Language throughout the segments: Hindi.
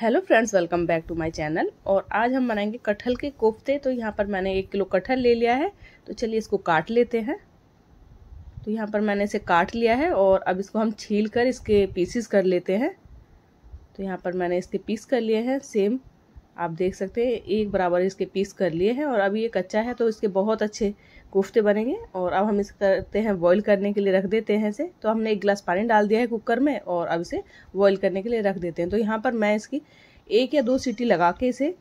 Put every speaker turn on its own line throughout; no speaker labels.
hello friends welcome back to my channel और आज हम बनाएंगे कटहल के कोफ्ते तो यहाँ पर मैंने एक किलो कटहल ले लिया है तो चलिए इसको काट लेते हैं तो यहाँ पर मैंने इसे काट लिया है और अब इसको हम छील कर इसके पीसीस कर लेते हैं तो यहाँ पर मैंने इसके पीस कर लिए हैं सेम आप देख सकते हैं एक बराबर इसके पीस कर लिए हैं और अभी ये कच्चा है तो इसके बहुत अच्छे कोफ्ते बनेंगे और अब हम इसे करते हैं बॉईल करने के लिए रख देते हैं इसे तो हमने एक गिलास पानी डाल दिया है कुकर में और अब इसे बॉईल करने के लिए रख देते हैं तो यहाँ पर मैं इसकी एक या दो सीटी लगा के इसे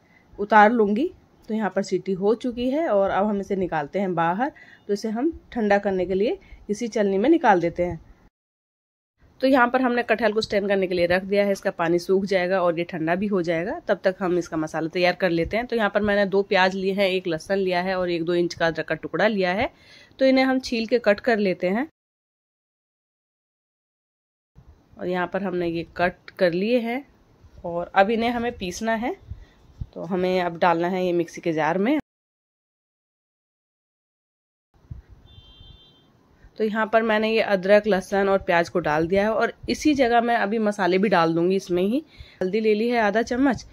उतार लूँगी तो यहाँ पर सीटी हो चुकी है और अब हम इसे निकालते हैं बाहर तो इसे हम ठंडा करने के लिए इसी चलनी में निकाल देते हैं तो यहाँ पर हमने कटहल को स्टैंड करने के लिए रख दिया है इसका पानी सूख जाएगा और ये ठंडा भी हो जाएगा तब तक हम इसका मसाला तैयार कर लेते हैं तो यहाँ पर मैंने दो प्याज लिए हैं एक लहसन लिया है और एक दो इंच का अदरक का टुकड़ा लिया है तो इन्हें हम छील के कट कर लेते हैं और यहाँ पर हमने ये कट कर लिए हैं और अब इन्हें हमें पीसना है तो हमें अब डालना है ये मिक्सी के जार में तो यहाँ पर मैंने ये अदरक लहसन और प्याज को डाल दिया है और इसी जगह मैं अभी मसाले भी डाल दूंगी इसमें ही हल्दी ले ली है आधा चम्मच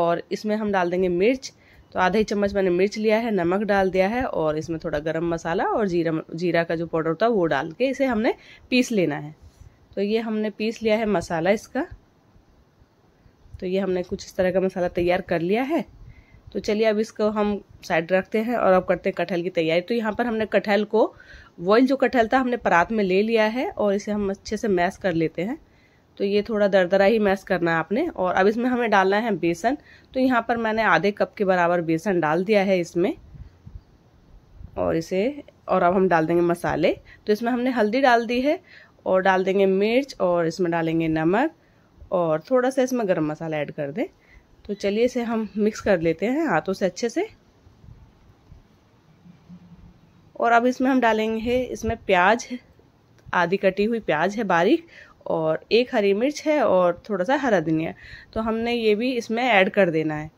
और इसमें हम डाल देंगे मिर्च तो आधा ही चम्मच मैंने मिर्च लिया है नमक डाल दिया है और इसमें थोड़ा गरम मसाला और जीरा जीरा का जो पाउडर होता है वो डाल के इसे हमने पीस लेना है तो ये हमने पीस लिया है मसाला इसका तो ये हमने कुछ इस तरह का मसाला तैयार कर लिया है तो चलिए अब इसको हम साइड रखते हैं और अब करते हैं कटहल की तैयारी तो यहाँ पर हमने कटहल को वॉइल जो कटहल था हमने परात में ले लिया है और इसे हम अच्छे से मैश कर लेते हैं तो ये थोड़ा दरदरा ही मैश करना है आपने और अब इसमें हमें डालना है बेसन तो यहाँ पर मैंने आधे कप के बराबर बेसन डाल दिया है इसमें और इसे और अब हम डाल देंगे मसाले तो इसमें हमने हल्दी डाल दी है और डाल देंगे मिर्च और इसमें डालेंगे नमक और थोड़ा सा इसमें गर्म मसाला ऐड कर दें तो चलिए इसे हम मिक्स कर लेते हैं हाथों से अच्छे से और अब इसमें हम डालेंगे इसमें प्याज आधी कटी हुई प्याज है बारीक और एक हरी मिर्च है और थोड़ा सा हरा धनिया तो हमने ये भी इसमें ऐड कर देना है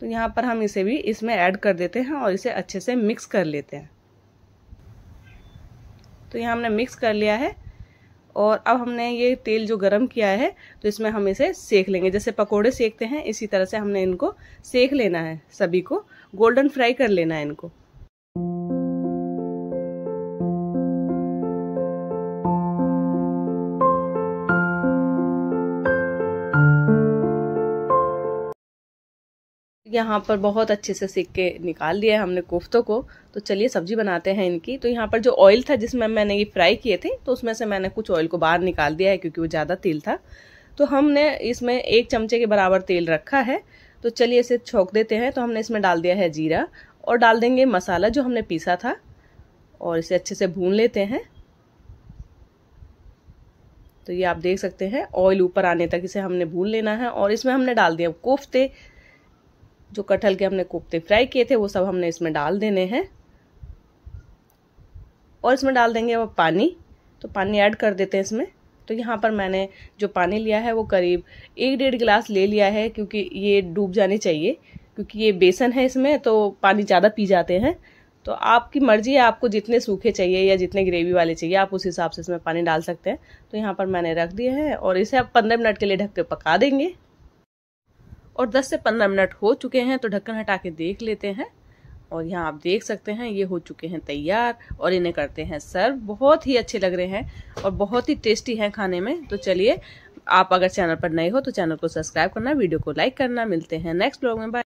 तो यहाँ पर हम इसे भी इसमें ऐड कर देते हैं और इसे अच्छे से मिक्स कर लेते हैं तो यहाँ हमने मिक्स कर लिया है और अब हमने ये तेल जो गरम किया है तो इसमें हम इसे सेक लेंगे जैसे पकोड़े सेकते हैं इसी तरह से हमने इनको सेक लेना है सभी को गोल्डन फ्राई कर लेना है इनको यहाँ पर बहुत अच्छे से सीख के निकाल लिया है हमने कोफ्तों को तो चलिए सब्जी बनाते हैं इनकी तो यहाँ पर जो ऑयल था जिसमें मैंने ये फ्राई किए थे तो उसमें से मैंने कुछ ऑयल को बाहर निकाल दिया है क्योंकि वो ज़्यादा तेल था तो हमने इसमें एक चमचे के बराबर तेल रखा है तो चलिए इसे छोंक देते हैं तो हमने इसमें डाल दिया है जीरा और डाल देंगे मसाला जो हमने पीसा था और इसे अच्छे से भून लेते हैं तो ये आप देख सकते हैं ऑयल ऊपर आने तक इसे हमने भून लेना है और इसमें हमने डाल दिया कोफ्ते जो कटहल के हमने कोफ्ते फ्राई किए थे वो सब हमने इसमें डाल देने हैं और इसमें डाल देंगे अब पानी तो पानी ऐड कर देते हैं इसमें तो यहाँ पर मैंने जो पानी लिया है वो करीब एक डेढ़ गिलास ले लिया है क्योंकि ये डूब जाने चाहिए क्योंकि ये बेसन है इसमें तो पानी ज़्यादा पी जाते हैं तो आपकी मर्ज़ी है आपको जितने सूखे चाहिए या जितने ग्रेवी वाले चाहिए आप उस हिसाब से इसमें पानी डाल सकते हैं तो यहाँ पर मैंने रख दिए हैं और इसे आप पंद्रह मिनट के लिए ढक के पका देंगे और 10 से 15 मिनट हो चुके हैं तो ढक्कन हटा के देख लेते हैं और यहाँ आप देख सकते हैं ये हो चुके हैं तैयार और इन्हें करते हैं सर्व बहुत ही अच्छे लग रहे हैं और बहुत ही टेस्टी हैं खाने में तो चलिए आप अगर चैनल पर नए हो तो चैनल को सब्सक्राइब करना वीडियो को लाइक करना मिलते हैं नेक्स्ट ब्लॉग में बाय